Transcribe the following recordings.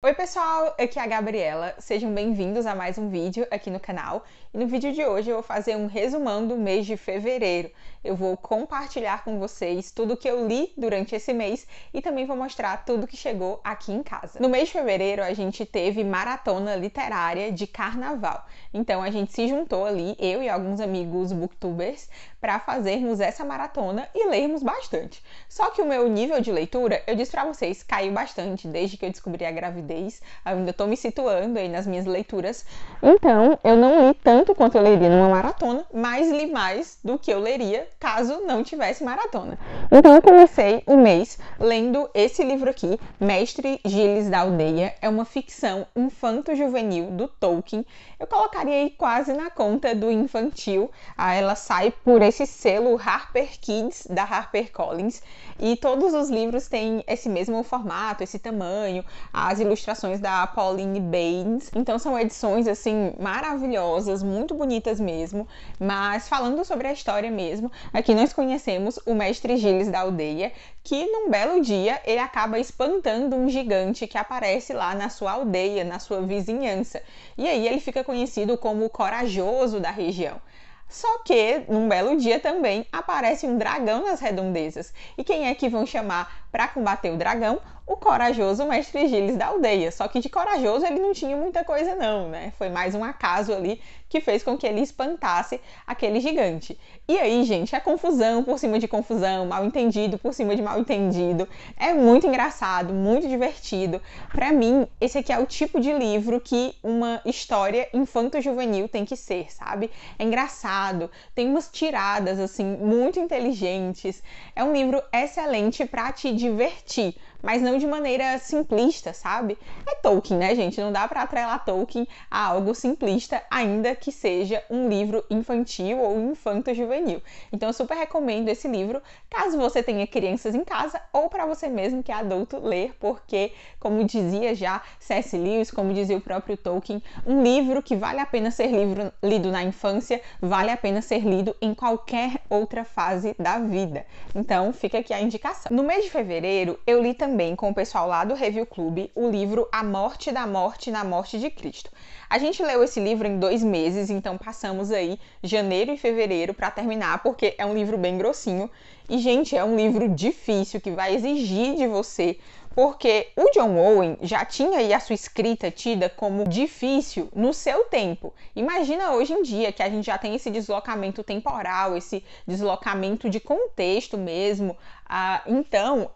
Oi pessoal, aqui é a Gabriela, sejam bem-vindos a mais um vídeo aqui no canal e no vídeo de hoje eu vou fazer um resumão do mês de fevereiro. Eu vou compartilhar com vocês tudo que eu li durante esse mês e também vou mostrar tudo que chegou aqui em casa. No mês de fevereiro a gente teve maratona literária de carnaval, então a gente se juntou ali, eu e alguns amigos booktubers, para fazermos essa maratona e lermos bastante. Só que o meu nível de leitura, eu disse para vocês, caiu bastante desde que eu descobri a gravidez gravidez, ainda estou me situando aí nas minhas leituras. Então, eu não li tanto quanto eu leria numa maratona, mas li mais do que eu leria caso não tivesse maratona. Então, eu comecei o mês lendo esse livro aqui, Mestre Gilles da Aldeia. É uma ficção infanto-juvenil do Tolkien. Eu colocaria aí quase na conta do infantil. Ah, ela sai por esse selo Harper Kids da HarperCollins e todos os livros têm esse mesmo formato, esse tamanho, as ilustrações ilustrações da Pauline Baines. Então são edições assim maravilhosas, muito bonitas mesmo. Mas falando sobre a história mesmo, aqui nós conhecemos o mestre Giles da aldeia, que num belo dia ele acaba espantando um gigante que aparece lá na sua aldeia, na sua vizinhança. E aí ele fica conhecido como o corajoso da região. Só que num belo dia também aparece um dragão nas redondezas. E quem é que vão chamar para combater o dragão? o corajoso mestre Giles da aldeia. Só que de corajoso ele não tinha muita coisa, não, né? Foi mais um acaso ali que fez com que ele espantasse aquele gigante. E aí, gente, é confusão por cima de confusão, mal entendido por cima de mal entendido. É muito engraçado, muito divertido. Para mim, esse aqui é o tipo de livro que uma história infanto-juvenil tem que ser, sabe? É engraçado, tem umas tiradas assim muito inteligentes. É um livro excelente para te divertir mas não de maneira simplista, sabe? É Tolkien, né, gente? Não dá para atrelar Tolkien a algo simplista, ainda que seja um livro infantil ou infanto-juvenil. Então, eu super recomendo esse livro, caso você tenha crianças em casa ou para você mesmo que é adulto ler, porque, como dizia já C.S. Lewis, como dizia o próprio Tolkien, um livro que vale a pena ser livro, lido na infância, vale a pena ser lido em qualquer outra fase da vida. Então, fica aqui a indicação. No mês de fevereiro, eu li também também com o pessoal lá do Review Club o livro A Morte da Morte na Morte de Cristo. A gente leu esse livro em dois meses, então passamos aí janeiro e fevereiro para terminar, porque é um livro bem grossinho. E, gente, é um livro difícil que vai exigir de você porque o John Owen já tinha aí a sua escrita tida como difícil no seu tempo. Imagina hoje em dia que a gente já tem esse deslocamento temporal, esse deslocamento de contexto mesmo. Ah, então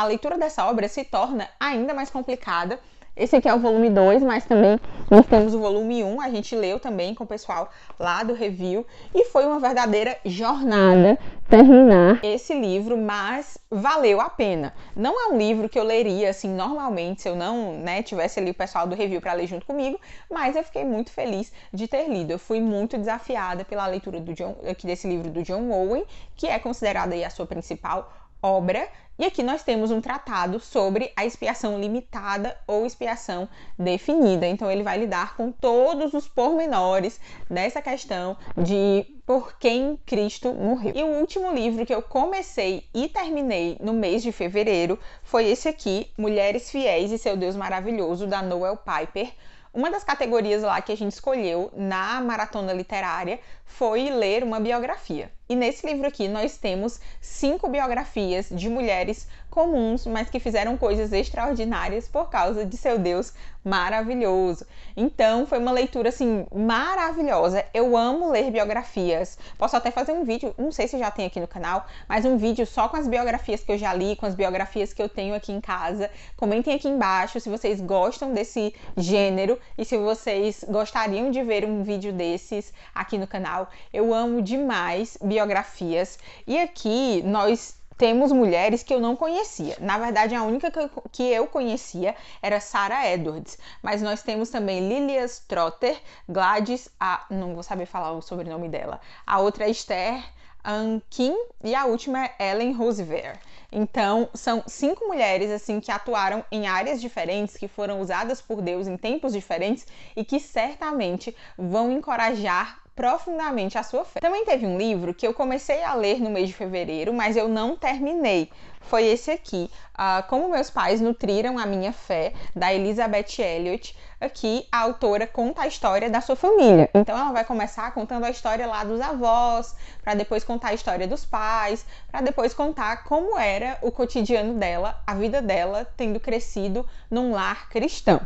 a leitura dessa obra se torna ainda mais complicada. Esse aqui é o volume 2, mas também nós temos o volume 1, um, a gente leu também com o pessoal lá do review, e foi uma verdadeira jornada terminar esse livro, mas valeu a pena. Não é um livro que eu leria assim normalmente, se eu não, né, tivesse ali o pessoal do review para ler junto comigo, mas eu fiquei muito feliz de ter lido. Eu fui muito desafiada pela leitura do John, aqui eh, desse livro do John Owen, que é considerada aí a sua principal obra, e aqui nós temos um tratado sobre a expiação limitada ou expiação definida. Então, ele vai lidar com todos os pormenores dessa questão de por quem Cristo morreu. E o último livro que eu comecei e terminei no mês de fevereiro foi esse aqui, Mulheres Fiéis e Seu Deus Maravilhoso, da Noel Piper. Uma das categorias lá que a gente escolheu na maratona literária foi ler uma biografia. E nesse livro aqui nós temos cinco biografias de mulheres comuns, mas que fizeram coisas extraordinárias por causa de seu Deus maravilhoso. Então, foi uma leitura assim maravilhosa. Eu amo ler biografias. Posso até fazer um vídeo, não sei se já tem aqui no canal, mas um vídeo só com as biografias que eu já li, com as biografias que eu tenho aqui em casa. Comentem aqui embaixo se vocês gostam desse gênero e se vocês gostariam de ver um vídeo desses aqui no canal. Eu amo demais biografias biografias. E aqui nós temos mulheres que eu não conhecia. Na verdade, a única que eu conhecia era Sarah Edwards, mas nós temos também Lilias Trotter, Gladys, a não vou saber falar o sobrenome dela. A outra é Esther Ankin e a última é Ellen Roosevelt. Então, são cinco mulheres assim que atuaram em áreas diferentes, que foram usadas por Deus em tempos diferentes e que certamente vão encorajar profundamente a sua fé. Também teve um livro que eu comecei a ler no mês de fevereiro, mas eu não terminei. Foi esse aqui, uh, Como Meus Pais Nutriram a Minha Fé, da Elizabeth Elliot aqui a autora conta a história da sua família. Então ela vai começar contando a história lá dos avós, para depois contar a história dos pais, para depois contar como era o cotidiano dela, a vida dela tendo crescido num lar cristão.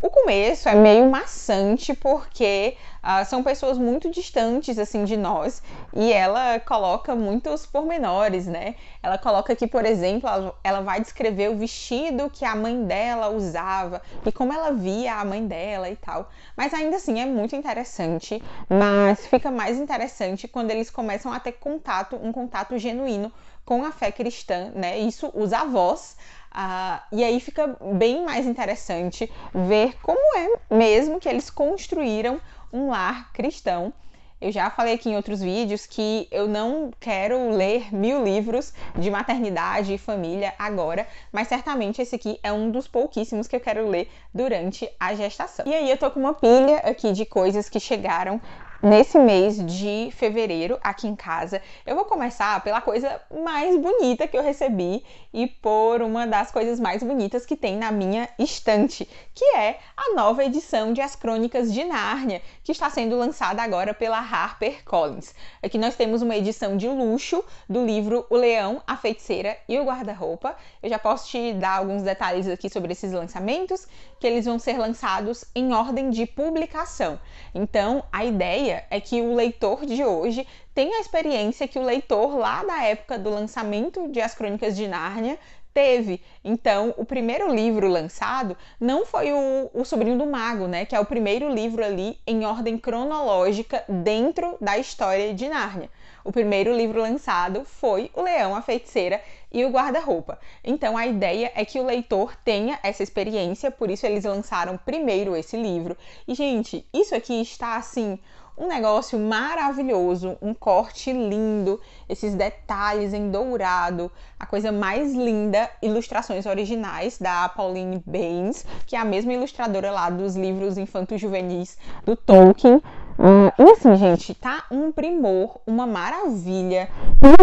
O começo é meio maçante porque uh, são pessoas muito distantes assim de nós e ela coloca muitos pormenores, né? Ela coloca aqui, por exemplo, ela, ela vai descrever o vestido que a mãe dela usava e como ela via a mãe dela e tal. Mas ainda assim é muito interessante, mas fica mais interessante quando eles começam a ter contato, um contato genuíno com a fé cristã, né? Isso os avós. Uh, e aí fica bem mais interessante ver como é mesmo que eles construíram um lar cristão eu já falei aqui em outros vídeos que eu não quero ler mil livros de maternidade e família agora, mas certamente esse aqui é um dos pouquíssimos que eu quero ler durante a gestação. E aí eu tô com uma pilha aqui de coisas que chegaram Nesse mês de fevereiro, aqui em casa, eu vou começar pela coisa mais bonita que eu recebi e por uma das coisas mais bonitas que tem na minha estante, que é a nova edição de As Crônicas de Nárnia, que está sendo lançada agora pela HarperCollins. Aqui nós temos uma edição de luxo do livro O Leão, a Feiticeira e o Guarda-Roupa. Eu já posso te dar alguns detalhes aqui sobre esses lançamentos, que eles vão ser lançados em ordem de publicação. Então, a ideia ideia é que o leitor de hoje tem a experiência que o leitor lá da época do lançamento de As Crônicas de Nárnia teve. Então, o primeiro livro lançado não foi o, o Sobrinho do Mago, né? Que é o primeiro livro ali em ordem cronológica dentro da história de Nárnia. O primeiro livro lançado foi O Leão, a Feiticeira e o Guarda-Roupa. Então, a ideia é que o leitor tenha essa experiência, por isso eles lançaram primeiro esse livro. E, gente, isso aqui está assim um negócio maravilhoso, um corte lindo, esses detalhes em dourado, a coisa mais linda, ilustrações originais da Pauline Baines, que é a mesma ilustradora lá dos livros infanto juvenis do Tolkien. Hum, e assim, gente, tá um primor, uma maravilha.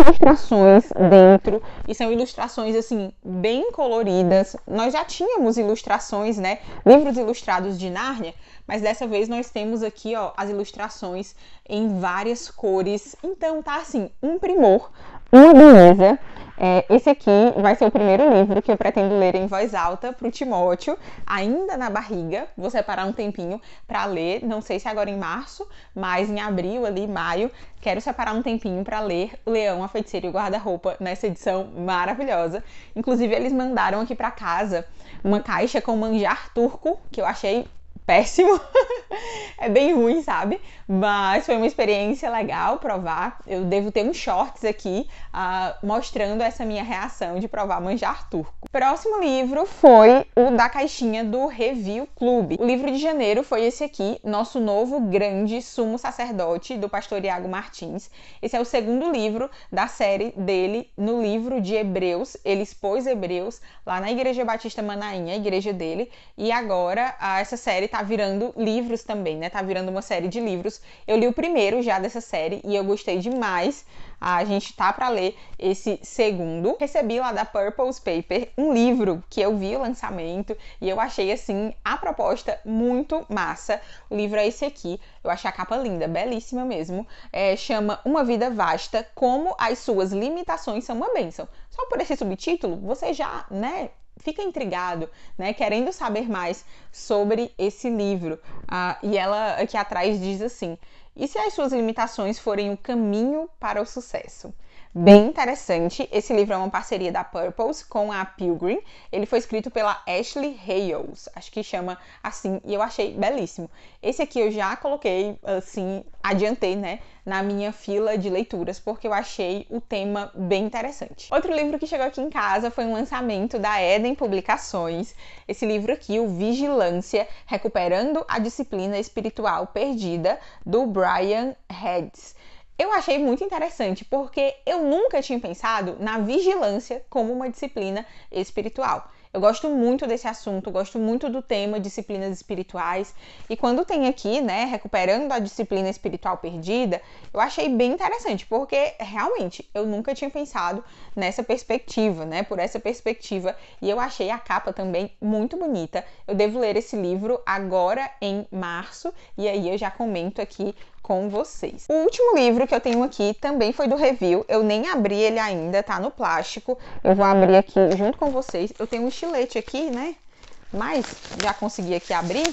Ilustrações dentro, e são ilustrações assim, bem coloridas. Nós já tínhamos ilustrações, né? Livros ilustrados de Nárnia, mas dessa vez nós temos aqui, ó, as ilustrações em várias cores. Então tá assim, um primor, uma beleza. É, esse aqui vai ser o primeiro livro que eu pretendo ler em voz alta para o Timóteo, ainda na barriga. Vou separar um tempinho para ler, não sei se agora em março, mas em abril, ali, maio, quero separar um tempinho para ler Leão, a Feiticeira e o Guarda-Roupa nessa edição maravilhosa. Inclusive, eles mandaram aqui para casa uma caixa com manjar turco, que eu achei péssimo. é bem ruim, sabe? Mas foi uma experiência legal provar. Eu devo ter uns shorts aqui uh, mostrando essa minha reação de provar manjar turco. Próximo livro foi o da caixinha do Review Club. O livro de janeiro foi esse aqui, Nosso Novo Grande Sumo Sacerdote, do pastor Iago Martins. Esse é o segundo livro da série dele no livro de Hebreus. Ele expôs Hebreus lá na Igreja Batista Manainha, a igreja dele. E agora uh, essa série tá tá virando livros também, né? Tá virando uma série de livros. Eu li o primeiro já dessa série e eu gostei demais. A gente tá para ler esse segundo. Recebi lá da Purple's Paper um livro que eu vi o lançamento e eu achei assim a proposta muito massa. O livro é esse aqui. Eu achei a capa linda, belíssima mesmo. É, chama Uma Vida Vasta: Como as Suas Limitações São uma Bênção. Só por esse subtítulo, você já, né, fica intrigado, né, querendo saber mais sobre esse livro. Ah, e ela aqui atrás diz assim: e se as suas limitações forem o caminho para o sucesso? bem interessante. Esse livro é uma parceria da Purples com a Pilgrim. Ele foi escrito pela Ashley Hales, acho que chama assim, e eu achei belíssimo. Esse aqui eu já coloquei, assim, adiantei, né, na minha fila de leituras, porque eu achei o tema bem interessante. Outro livro que chegou aqui em casa foi um lançamento da Eden Publicações. Esse livro aqui, o Vigilância, Recuperando a Disciplina Espiritual Perdida, do Brian Heads. Eu achei muito interessante porque eu nunca tinha pensado na vigilância como uma disciplina espiritual. Eu gosto muito desse assunto, gosto muito do tema disciplinas espirituais. E quando tem aqui, né, recuperando a disciplina espiritual perdida, eu achei bem interessante, porque realmente eu nunca tinha pensado nessa perspectiva, né, por essa perspectiva. E eu achei a capa também muito bonita. Eu devo ler esse livro agora em março, e aí eu já comento aqui com vocês. O último livro que eu tenho aqui também foi do review, eu nem abri ele ainda, tá no plástico. Eu vou abrir aqui junto com vocês. Eu tenho um estilete aqui, né? Mas já consegui aqui abrir.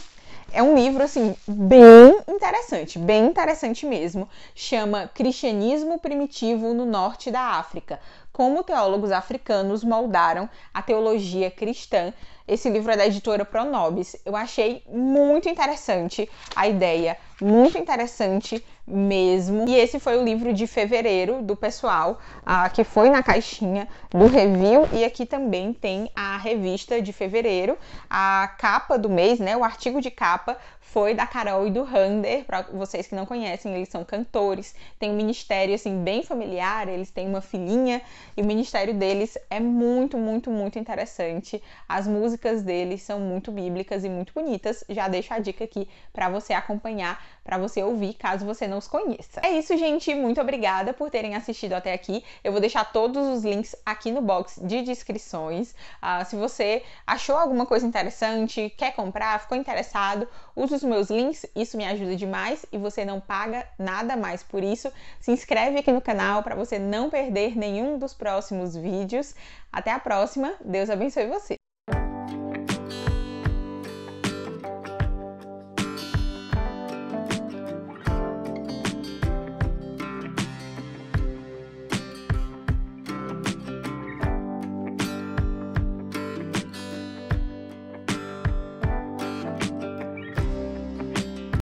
É um livro, assim, bem interessante, bem interessante mesmo. Chama Cristianismo Primitivo no Norte da África: como teólogos africanos moldaram a teologia cristã. Esse livro é da editora Pronobis. Eu achei muito interessante a ideia, muito interessante mesmo. E esse foi o livro de fevereiro do pessoal, ah, que foi na caixinha do review. E aqui também tem a revista de fevereiro, a capa do mês, né? O artigo de capa foi da Carol e do Rander. Para vocês que não conhecem, eles são cantores, tem um ministério assim bem familiar, eles têm uma filhinha e o ministério deles é muito, muito, muito interessante. As músicas deles são muito bíblicas e muito bonitas. Já deixo a dica aqui para você acompanhar, para você ouvir, caso você não os conheça. É isso, gente. Muito obrigada por terem assistido até aqui. Eu vou deixar todos os links aqui no box de descrições. Uh, se você achou alguma coisa interessante, quer comprar, ficou interessado, use os meus links, isso me ajuda demais e você não paga nada mais por isso. Se inscreve aqui no canal para você não perder nenhum dos próximos vídeos. Até a próxima, Deus abençoe você!